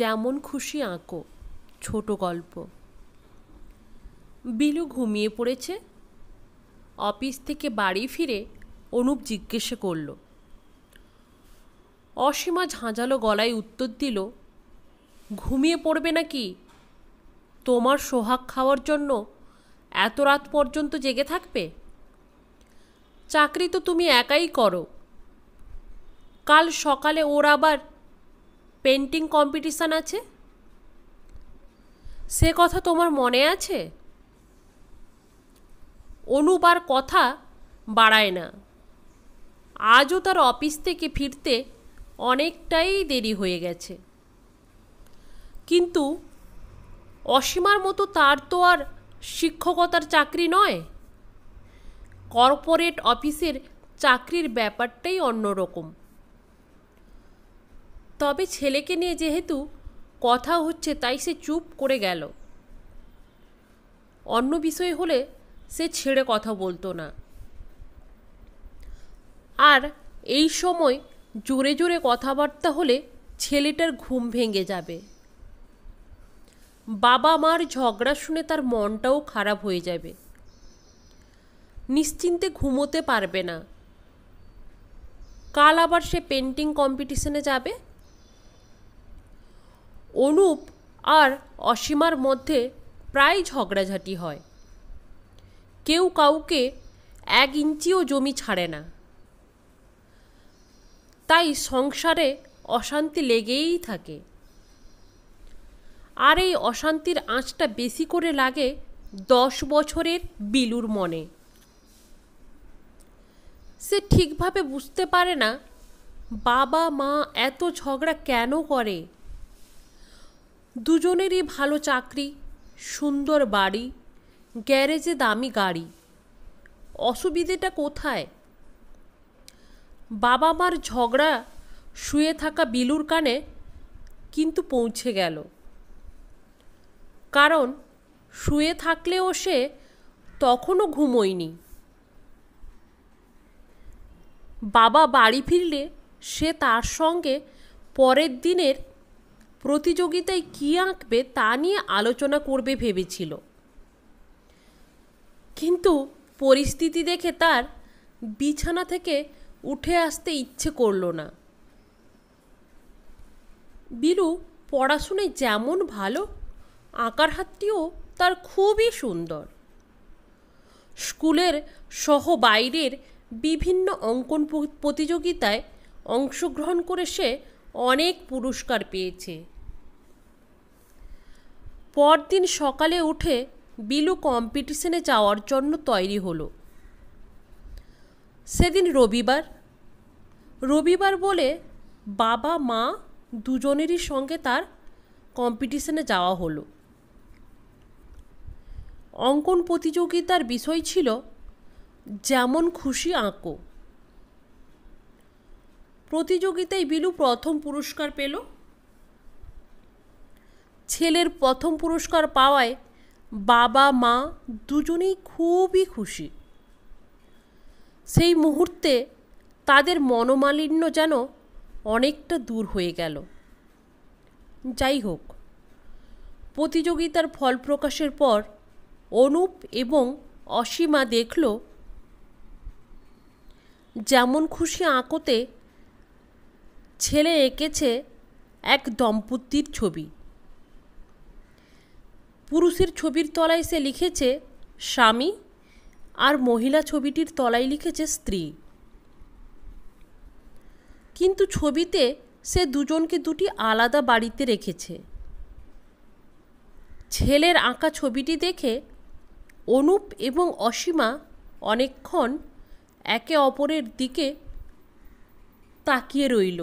যেমন খুশি আঁকো ছোট গল্প বিলু ঘুমিয়ে পড়েছে অফিস থেকে বাড়ি ফিরে অনুপ জিজ্ঞেস করল অসীমা ঝাঁঝালো গলায় উত্তর দিল ঘুমিয়ে পড়বে নাকি তোমার সোহাগ খাওয়ার জন্য এত রাত পর্যন্ত জেগে থাকবে চাকরি তো তুমি একাই করো কাল সকালে ওর আবার পেন্টিং কম্পিটিশান আছে সে কথা তোমার মনে আছে অনুবার কথা বাড়ায় না আজও তার অফিস থেকে ফিরতে অনেকটাই দেরি হয়ে গেছে কিন্তু অসীমার মতো তার তো আর শিক্ষকতার চাকরি নয় কর্পোরেট অফিসের চাকরির ব্যাপারটাই অন্যরকম তবে ছেলেকে নিয়ে যেহেতু কথা হচ্ছে তাই সে চুপ করে গেল অন্য বিষয় হলে সে ছেড়ে কথা বলতো না আর এই সময় জোরে জোরে কথাবার্তা হলে ছেলেটার ঘুম ভেঙে যাবে বাবা মার ঝগড়া শুনে তার মনটাও খারাপ হয়ে যাবে নিশ্চিন্তে ঘুমোতে পারবে না কাল আবার সে পেন্টিং কম্পিটিশনে যাবে অনুপ আর অসীমার মধ্যে প্রায় ঝগড়াঝাটি হয় কেউ কাউকে এক ইঞ্চিও জমি ছাড়ে না তাই সংসারে অশান্তি লেগেই থাকে আর এই অশান্তির আঁচটা বেশি করে লাগে দশ বছরের বিলুর মনে সে ঠিকভাবে বুঝতে পারে না বাবা মা এত ঝগড়া কেন করে দুজনেরই ভালো চাকরি সুন্দর বাড়ি গ্যারেজে দামি গাড়ি অসুবিধেটা কোথায় বাবা মার ঝগড়া শুয়ে থাকা বিলুর কানে কিন্তু পৌঁছে গেল কারণ শুয়ে থাকলেও সে তখনও ঘুমোয়নি বাবা বাড়ি ফিরলে সে তার সঙ্গে পরের দিনের প্রতিযোগিতায় কী আঁকবে তা নিয়ে আলোচনা করবে ভেবেছিল কিন্তু পরিস্থিতি দেখে তার বিছানা থেকে উঠে আসতে ইচ্ছে করল না বিলু পড়াশুনে যেমন ভালো আঁকার হাতটিও তার খুবই সুন্দর স্কুলের সহ বাইরের বিভিন্ন অঙ্কন প্রতিযোগিতায় অংশগ্রহণ করে সে অনেক পুরস্কার পেয়েছে পরদিন সকালে উঠে বিলু কম্পিটিশনে যাওয়ার জন্য তৈরি হলো সেদিন রবিবার রবিবার বলে বাবা মা দুজনেরই সঙ্গে তার কম্পিটিশনে যাওয়া হলো অঙ্কন প্রতিযোগিতার বিষয় ছিল যেমন খুশি আঁকো প্রতিযোগিতায় বিলু প্রথম পুরস্কার পেল ছেলের প্রথম পুরস্কার পাওয়ায় বাবা মা দুজনেই খুবই খুশি সেই মুহূর্তে তাদের মনোমালিন্য যেন অনেকটা দূর হয়ে গেল যাই হোক প্রতিযোগিতার ফল প্রকাশের পর অনুপ এবং অসীমা দেখল যেমন খুশি আঁকোতে ছেলে এঁকেছে এক দম্পতির ছবি পুরুষের ছবির তলায় সে লিখেছে স্বামী আর মহিলা ছবিটির তলায় লিখেছে স্ত্রী কিন্তু ছবিতে সে দুজনকে দুটি আলাদা বাড়িতে রেখেছে ছেলের আঁকা ছবিটি দেখে অনুপ এবং অসীমা অনেকক্ষণ একে অপরের দিকে তাকিয়ে রইল